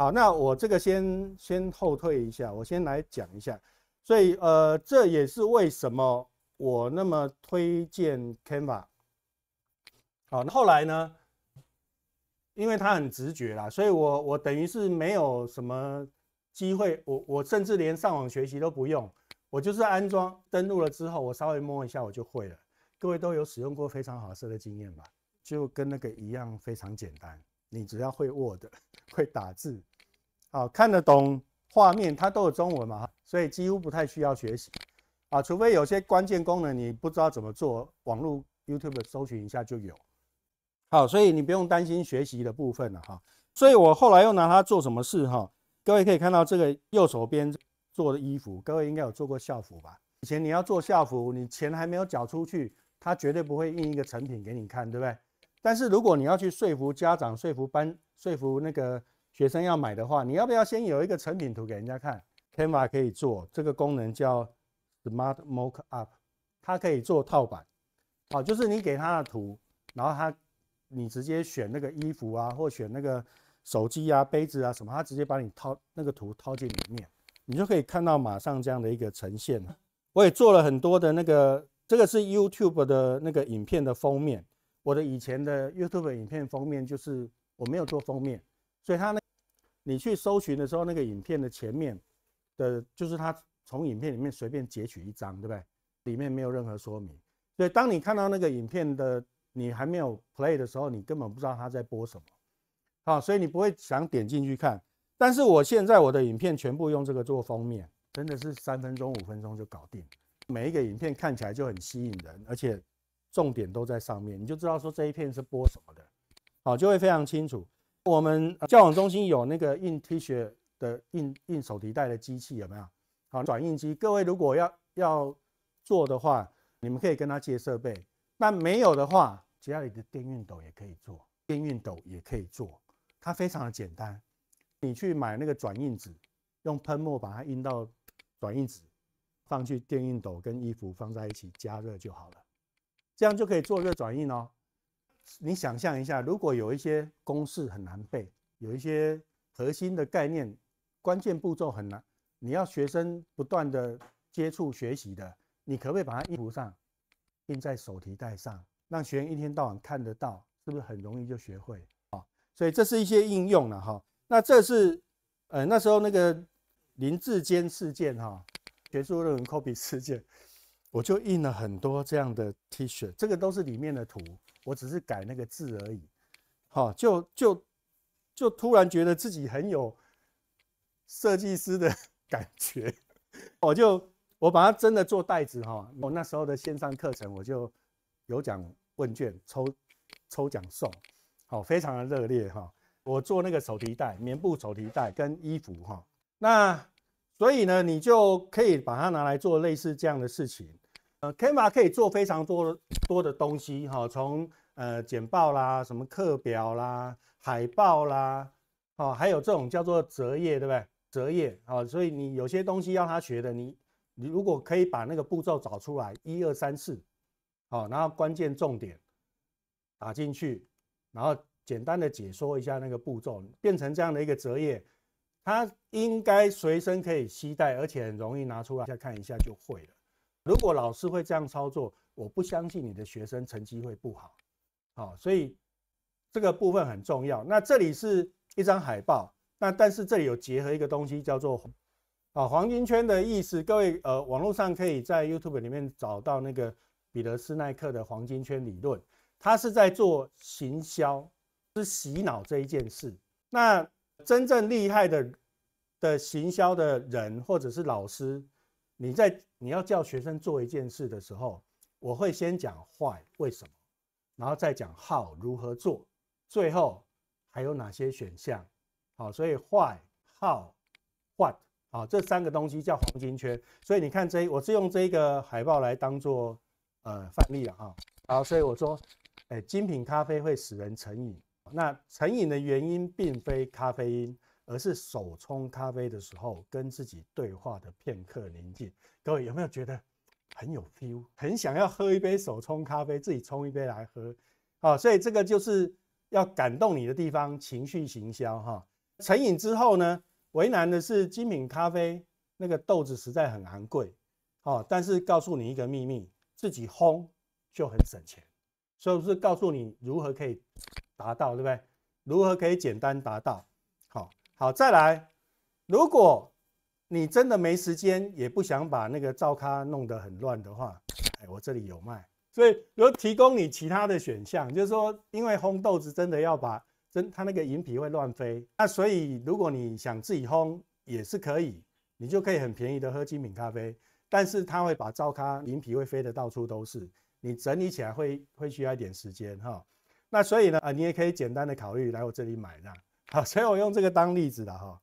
好，那我这个先先后退一下，我先来讲一下。所以，呃，这也是为什么我那么推荐 Canva。好，后来呢，因为它很直觉啦，所以我我等于是没有什么机会，我我甚至连上网学习都不用，我就是安装登录了之后，我稍微摸一下我就会了。各位都有使用过非常好设的经验吧？就跟那个一样，非常简单，你只要会 Word，会打字。好看得懂画面，它都有中文嘛，所以几乎不太需要学习，啊，除非有些关键功能你不知道怎么做，网络 YouTube 搜寻一下就有。好，所以你不用担心学习的部分了哈。所以我后来又拿它做什么事哈？各位可以看到这个右手边做的衣服，各位应该有做过校服吧？以前你要做校服，你钱还没有缴出去，他绝对不会印一个成品给你看，对不对？但是如果你要去说服家长，说服班，说服那个。学生要买的话，你要不要先有一个成品图给人家看？Canva 可以做这个功能叫 Smart Mock Up，它可以做套版。好，就是你给他的图，然后他你直接选那个衣服啊，或选那个手机啊、杯子啊什么，他直接把你套那个图套进里面，你就可以看到马上这样的一个呈现了。我也做了很多的那个，这个是 YouTube 的那个影片的封面。我的以前的 YouTube 影片封面就是我没有做封面，所以它那。你去搜寻的时候，那个影片的前面的，就是他从影片里面随便截取一张，对不对？里面没有任何说明。所以当你看到那个影片的你还没有 play 的时候，你根本不知道他在播什么，好，所以你不会想点进去看。但是我现在我的影片全部用这个做封面，真的是三分钟、五分钟就搞定，每一个影片看起来就很吸引人，而且重点都在上面，你就知道说这一片是播什么的，好，就会非常清楚。我们教网中心有那个印 T 恤的、印印手提袋的机器有没有？好转印机，各位如果要要做的话，你们可以跟他借设备。那没有的话，家里的电熨斗也可以做，电熨斗也可以做，它非常的简单。你去买那个转印纸，用喷墨把它印到转印纸，放去电熨斗跟衣服放在一起加热就好了，这样就可以做热转印哦。你想象一下，如果有一些公式很难背，有一些核心的概念、关键步骤很难，你要学生不断的接触学习的，你可不可以把它印图上，印在手提袋上，让学员一天到晚看得到，是不是很容易就学会啊？所以这是一些应用了哈。那这是呃那时候那个林志坚事件哈，学术论文 copy 事件。我就印了很多这样的 T 恤，这个都是里面的图，我只是改那个字而已，好，就就就突然觉得自己很有设计师的 感觉，我就我把它真的做袋子哈，我那时候的线上课程我就有奖问卷抽抽奖送，好，非常的热烈哈，我做那个手提袋，棉布手提袋跟衣服哈，那所以呢，你就可以把它拿来做类似这样的事情。呃，Canva 可以做非常多多的东西，哈，从呃简报啦、什么课表啦、海报啦，哦，还有这种叫做折页，对不对？折页，哦，所以你有些东西要他学的，你你如果可以把那个步骤找出来，一二三四，哦，然后关键重点打进去，然后简单的解说一下那个步骤，变成这样的一个折页，它应该随身可以携带，而且很容易拿出来再看一下就会了。如果老师会这样操作，我不相信你的学生成绩会不好。好，所以这个部分很重要。那这里是一张海报，那但是这里有结合一个东西叫做啊黄金圈的意思。各位呃，网络上可以在 YouTube 里面找到那个彼得斯奈克的黄金圈理论，他是在做行销，是洗脑这一件事。那真正厉害的的行销的人或者是老师。你在你要叫学生做一件事的时候，我会先讲坏为什么，然后再讲 how 如何做，最后还有哪些选项，好，所以 why how what 好这三个东西叫黄金圈。所以你看这，我是用这一个海报来当做呃范例了哈。好，所以我说，哎，精品咖啡会使人成瘾，那成瘾的原因并非咖啡因。而是手冲咖啡的时候跟自己对话的片刻宁静，各位有没有觉得很有 feel，很想要喝一杯手冲咖啡，自己冲一杯来喝，哦，所以这个就是要感动你的地方，情绪行销哈。成瘾之后呢，为难的是精品咖啡那个豆子实在很昂贵，哦，但是告诉你一个秘密，自己烘就很省钱，所以是告诉你如何可以达到，对不对？如何可以简单达到？好，再来。如果你真的没时间，也不想把那个造咖弄得很乱的话，哎，我这里有卖，所以有提供你其他的选项，就是说，因为烘豆子真的要把真它那个银皮会乱飞，那所以如果你想自己烘也是可以，你就可以很便宜的喝精品咖啡，但是它会把造咖银皮会飞得到处都是，你整理起来会会需要一点时间哈。那所以呢，啊，你也可以简单的考虑来我这里买啦。好，所以我用这个当例子的哈。